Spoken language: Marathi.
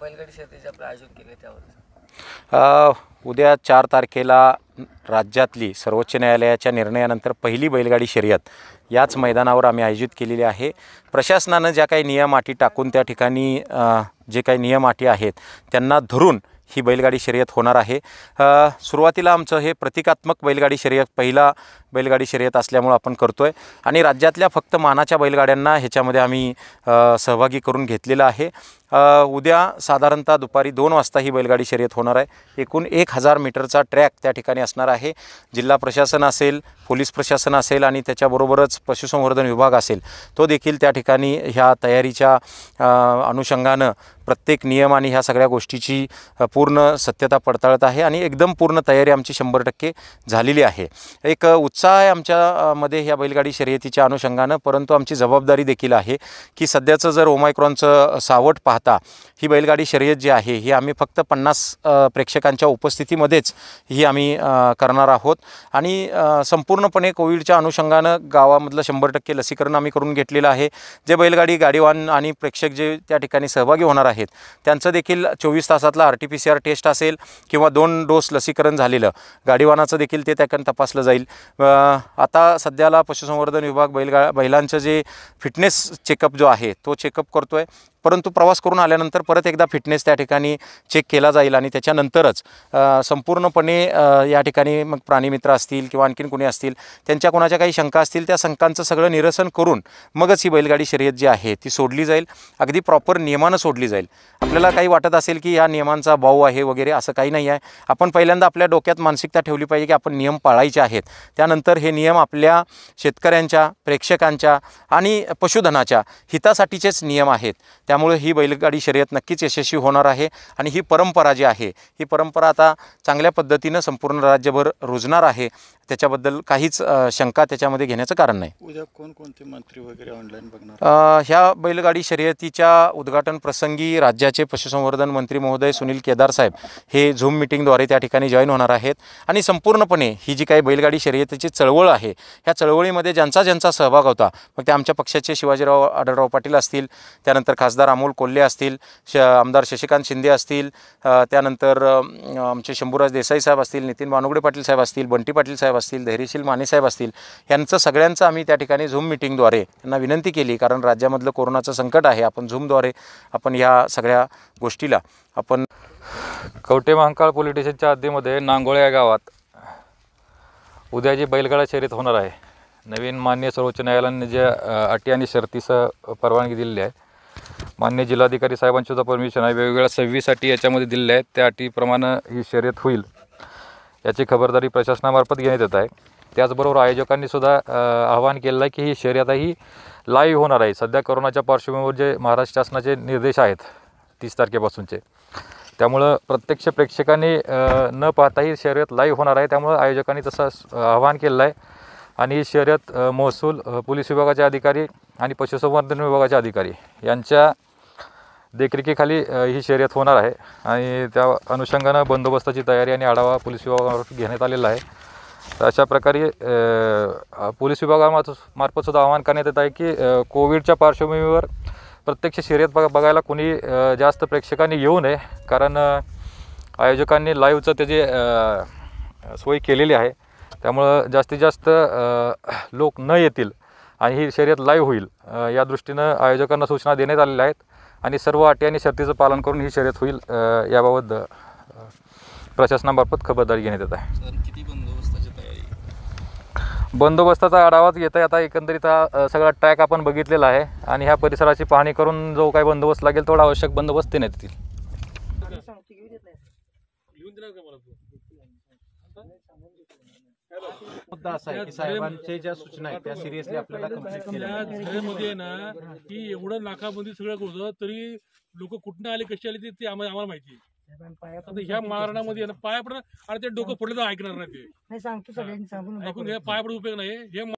बैलगाडी शर्यतीचे आयोजन केले त्यावर उद्या चार तारखेला राज्यातली सर्वोच्च न्यायालयाच्या निर्णयानंतर पहिली बैलगाडी शर्यत याच मैदानावर आम्ही आयोजित केलेली आहे प्रशासनानं ज्या काही नियम अटी टाकून त्या ठिकाणी जे काही नियम अटी आहेत त्यांना धरून ही बैलगाडी शर्यत होणार आहे सुरुवातीला आमचं हे प्रतिकात्मक बैलगाडी शर्यत पहिला बैलगाडी शर्यत असल्यामुळं आपण करतो आहे आणि राज्यातल्या फक्त मानाच्या बैलगाड्यांना ह्याच्यामध्ये आम्ही सहभागी करून घेतलेलं आहे उद्या साधारणतः दुपारी दोन वाजता ही बैलगाडी शर्यत होणार आहे एकूण एक हजार मीटरचा ट्रॅक त्या ठिकाणी असणार आहे जिल्हा प्रशासन असेल पोलीस प्रशासन असेल आणि त्याच्याबरोबरच पशुसंवर्धन विभाग असेल तो देखील त्या ठिकाणी ह्या तयारीच्या अनुषंगानं प्रत्येक नियम आणि ह्या सगळ्या गोष्टीची पूर्ण पूर्ण सत्यता पडताळत आहे आणि एकदम पूर्ण तयारी आमची शंभर टक्के झालेली आहे एक उत्साह आहे आमच्यामध्ये ह्या बैलगाडी शर्यतीच्या अनुषंगानं परंतु आमची जबाबदारी देखील आहे की सध्याचं जर ओमायक्रॉनचं सावट पाहता ही बैलगाडी शर्यत जी आहे ही आम्ही फक्त पन्नास प्रेक्षकांच्या उपस्थितीमध्येच ही आम्ही करणार आहोत आणि संपूर्णपणे कोविडच्या अनुषंगानं गावामधलं शंभर टक्के लसीकरण आम्ही करून घेतलेलं आहे जे बैलगाडी गाडीवान आणि प्रेक्षक जे त्या ठिकाणी सहभागी होणार आहेत त्यांचं देखील चोवीस तासातला R T P C R test असेल किंवा दोन डोस लसीकरण झालेलं गाडीवानाचं देखील ते त्याकडून तपासलं जाईल आता सध्याला पशुसंवर्धन विभाग बैलगा बैलांचं जे फिटनेस चेकअप जो आहे तो चेकअप करतो आहे परंतु प्रवास करून आल्यानंतर परत एकदा फिटनेस त्या ठिकाणी चेक केला जाईल आणि त्याच्यानंतरच संपूर्णपणे या ठिकाणी मग प्राणीमित्र असतील किंवा आणखीन कोणी असतील त्यांच्या कोणाच्या काही शंका असतील त्या शंकांचं सगळं निरसन करून मगच ही बैलगाडी शर्यत जी आहे ती सोडली जाईल अगदी प्रॉपर नियमानं सोडली जाईल आपल्याला काही वाटत असेल की या नियमांचा भाऊ आहे वगैरे असं काही नाही आहे आपण पहिल्यांदा आपल्या डोक्यात मानसिकता ठेवली पाहिजे की आपण नियम पाळायचे आहेत त्यानंतर हे नियम आपल्या शेतकऱ्यांच्या प्रेक्षकांच्या आणि पशुधनाच्या हितासाठीचेच नियम आहेत त्या त्यामुळे ही बैलगाडी शर्यत नक्कीच यशस्वी होणार आहे आणि ही परंपरा जी आहे ही परंपरा आता चांगल्या पद्धतीनं संपूर्ण राज्यभर रुजणार आहे त्याच्याबद्दल काहीच शंका त्याच्यामध्ये घेण्याचं कारण नाही उद्या कोणते मंत्री वगैरे ऑनलाईन बघणार ह्या बैलगाडी शर्यतीच्या उद्घाटन प्रसंगी राज्याचे पशुसंवर्धन मंत्री महोदय सुनील केदार साहेब हे झूम मिटिंगद्वारे त्या ठिकाणी जॉईन होणार आहेत आणि संपूर्णपणे ही जी काही बैलगाडी शर्यतीची चळवळ आहे ह्या चळवळीमध्ये ज्यांचा ज्यांचा सहभाग होता मग ते आमच्या पक्षाचे शिवाजीराव आढळराव पाटील असतील त्यानंतर खासदार अमोल कोल्हे असतील श आमदार शशिकांत शिंदे असतील त्यानंतर आमचे शंभूराज देसाई साहेब असतील नितीन बानुगडे पाटील साहेब असतील बंटी पाटील साहेब साहेब असतील धैर्यशील साहेब असतील यांचं सगळ्यांचं आम्ही त्या ठिकाणी झूम मिटिंगद्वारे यांना विनंती केली कारण राज्यामधलं कोरोनाचं संकट आहे आपण झूमद्वारे आपण ह्या सगळ्या गोष्टीला आपण कवटे महांकाळ पोलीस स्टेशनच्या हद्दीमध्ये नांगोळे या गावात उद्या जे बैलगाडा शर्यत होणार आहे नवीन मान्य सर्वोच्च न्यायालयाने ज्या अटी आणि शर्तीसह परवानगी दिलेली आहे मान्य जिल्हाधिकारी साहेबांची सुद्धा परमिशन आहे वेगवेगळ्या सव्वीस अटी याच्यामध्ये दिलेल्या आहेत त्या अटीप्रमाणे ही शर्यत होईल याची खबरदारी प्रशासनामार्फत घेण्यात येत आहे त्याचबरोबर आयोजकांनी सुद्धा आवाहन केलेलं आहे की ही शर्यतही ही लाईव्ह होणार आहे सध्या करोनाच्या पार्श्वभूमीवर जे महाराष्ट्र शासनाचे निर्देश आहेत तीस तारखेपासूनचे त्यामुळं प्रत्यक्ष प्रेक्षकांनी न पाहता ही शर्यत लाईव्ह होणार आहे त्यामुळं आयोजकांनी तसं आवाहन केलेलं आहे आणि ही शर्यत महसूल पोलीस विभागाचे अधिकारी आणि पशुसंवर्धन विभागाचे अधिकारी यांच्या देखरेखीखाली ही शर्यत होणार आहे आणि त्या अनुषंगानं बंदोबस्ताची तयारी आणि आढावा पोलीस विभागावर घेण्यात आलेला आहे तर अशा प्रकारे पोलीस विभागामार्फत सुद्धा आवाहन करण्यात येत आहे की कोविडच्या पार्श्वभूमीवर प्रत्यक्ष शर्यत बघ बघायला कोणी जास्त प्रेक्षकांनी येऊ नये कारण आयोजकांनी लाईव्हचं त्याची सोय केलेली आहे त्यामुळं जास्तीत जास्त लोक न येतील आणि ही शर्यत लाईव्ह होईल या दृष्टीनं आयोजकांना सूचना देण्यात आलेल्या आहेत आणि सर्व अटी आणि शर्तीचं पालन करून ही शर्यत होईल याबाबत प्रशासनामार्फत खबरदारी घेण्यात येत आहे बंदोबस्ताचा आढावाच घेत आहे आता एकंदरीत हा सगळा ट्रॅक आपण बघितलेला आहे आणि ह्या परिसराची पाहणी करून जो काही बंदोबस्त लागेल तेवढा आवश्यक बंदोबस्त देण्यात येतील मुद्दा असा आहे की साहेबांच्या ज्या सूचना आहेत त्या सिरियसली आपल्याला कम्प्लीट केल्या त्या झळेमध्ये ना की एवढं नाकाबंदी सगळं होतं तरी लोक कुठनं आले कशी आले ते- आम्हाला माहिती आहे आता ह्या मारणामध्ये ना पाया पडणार आणि ते डोकं फोडलं तर ऐकणार नाही ते नाही सांगतो सगळ्यांनी सांगून ऐकून घ्या पाया पडून उपयोग नाही हे